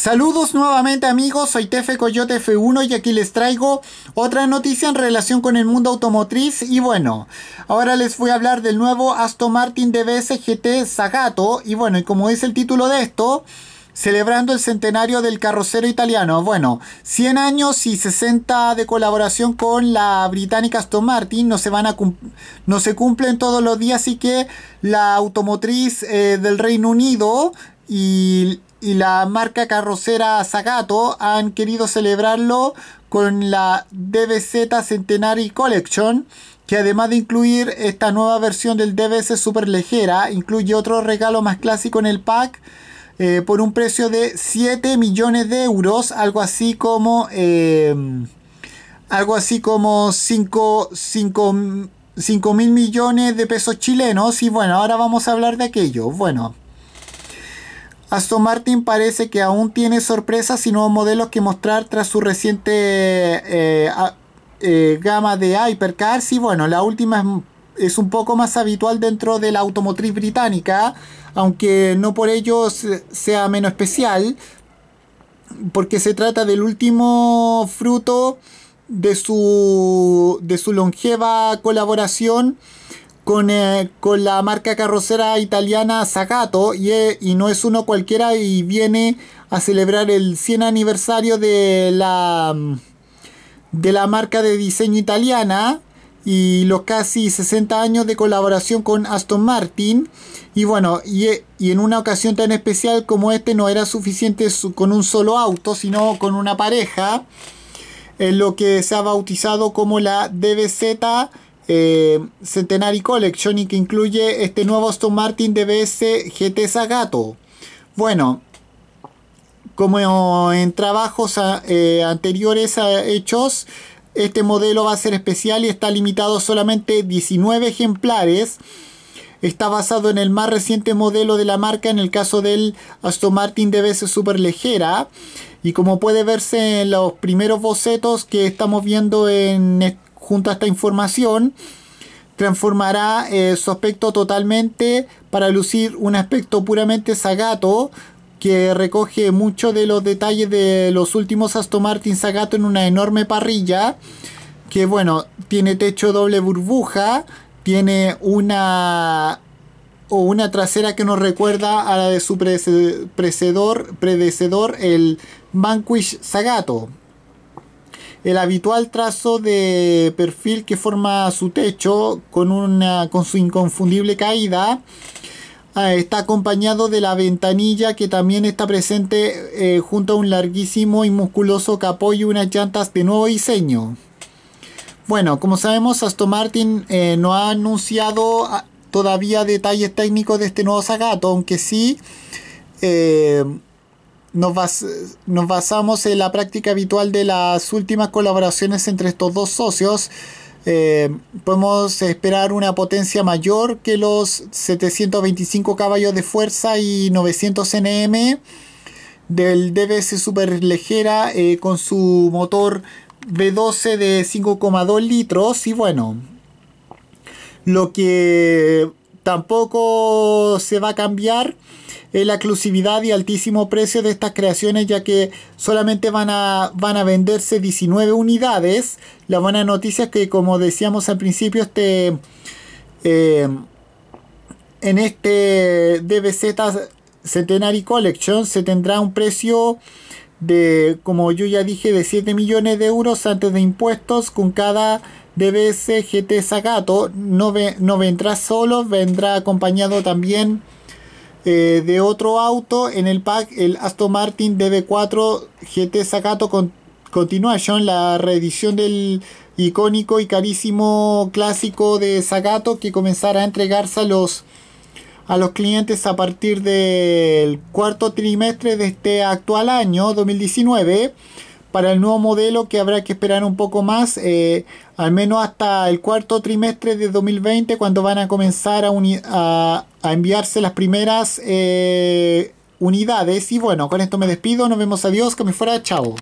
Saludos nuevamente amigos, soy Tefe Coyote F1 y aquí les traigo otra noticia en relación con el mundo automotriz y bueno, ahora les voy a hablar del nuevo Aston Martin DBS GT Zagato y bueno, y como es el título de esto, celebrando el centenario del carrocero italiano. Bueno, 100 años y 60 de colaboración con la británica Aston Martin no se, van a no se cumplen todos los días, así que la automotriz eh, del Reino Unido y y la marca carrocera Zagato han querido celebrarlo con la DBZ Centenary Collection, que además de incluir esta nueva versión del DBZ super ligera, incluye otro regalo más clásico en el pack eh, por un precio de 7 millones de euros, algo así como eh, algo así como 5 5 mil millones de pesos chilenos y bueno, ahora vamos a hablar de aquello. Bueno, Aston Martin parece que aún tiene sorpresas y nuevos modelos que mostrar tras su reciente eh, eh, gama de hypercars. Y bueno, la última es, un poco más habitual dentro de la automotriz británica, aunque no por ello sea menos especial, porque se trata del último fruto de su, de su longeva colaboración eh, con, la marca carrocera italiana Zagato eh, y, no es uno cualquiera y viene a celebrar el 100 aniversario de la, mm, de la marca de diseño italiana y los casi 60 años de colaboración con Aston Martin. Y bueno, eh, y, en una ocasión tan especial como este no era suficiente con un solo auto, sino con una pareja, en lo que se ha bautizado como la DBZ eh, Centenary Collection y que incluye este nuevo Aston Martin DBS GT Zagato. Bueno, como en trabajos eh, anteriores hechos, este modelo va a ser especial y está limitado a solamente 19 ejemplares. Está basado en el más reciente modelo de la marca, en el caso del Aston Martin DBS lejera Y como puede verse en los primeros bocetos que estamos viendo en, junto a esta información transformará eh, su aspecto totalmente para lucir un aspecto puramente sagato que recoge muchos de los detalles de los últimos Aston Martin Sagato en una enorme parrilla que bueno, tiene techo doble burbuja, tiene una o una trasera que nos recuerda a la de su predecesor predecedor el Vanquish Sagato el habitual trazo de perfil que forma su techo con, una, con su inconfundible caída. Ah, está acompañado de la ventanilla que también está presente eh, junto a un larguísimo y musculoso capó y unas llantas de nuevo diseño. Bueno, como sabemos, Aston Martin eh, no ha anunciado ah, todavía detalles técnicos de este nuevo Zagato, aunque sí eh, nos, basamos en la práctica habitual de las últimas colaboraciones entre estos dos socios. Eh, podemos esperar una potencia mayor que los 725 caballos de fuerza y 900 Nm del DBS Super eh, con su motor V12 de 5,2 litros y bueno lo que tampoco se va a cambiar eh, la exclusividad y altísimo precio de estas creaciones, ya que solamente van a, van a venderse 19 unidades. La buena noticia es que, como decíamos al principio, este, eh, en este DBZ Centenary Collection se tendrá un precio de, como yo ya dije, de 7 millones de euros antes de impuestos con cada DBS GT Zagato. no vendrá solo, vendrá acompañado también eh, de otro auto en el pack, el Aston Martin DB4 GT Zagato con Continuation, la reedición del icónico y carísimo clásico de Zagato que comenzará a entregarse a los, a los clientes a partir del cuarto trimestre de este actual año 2019 para el nuevo modelo que habrá que esperar un poco más, eh, al menos hasta el cuarto trimestre de 2020, cuando van a comenzar a, enviarse las primeras eh, unidades. Y bueno, con esto me despido, nos vemos, adiós, que me fuera, chao.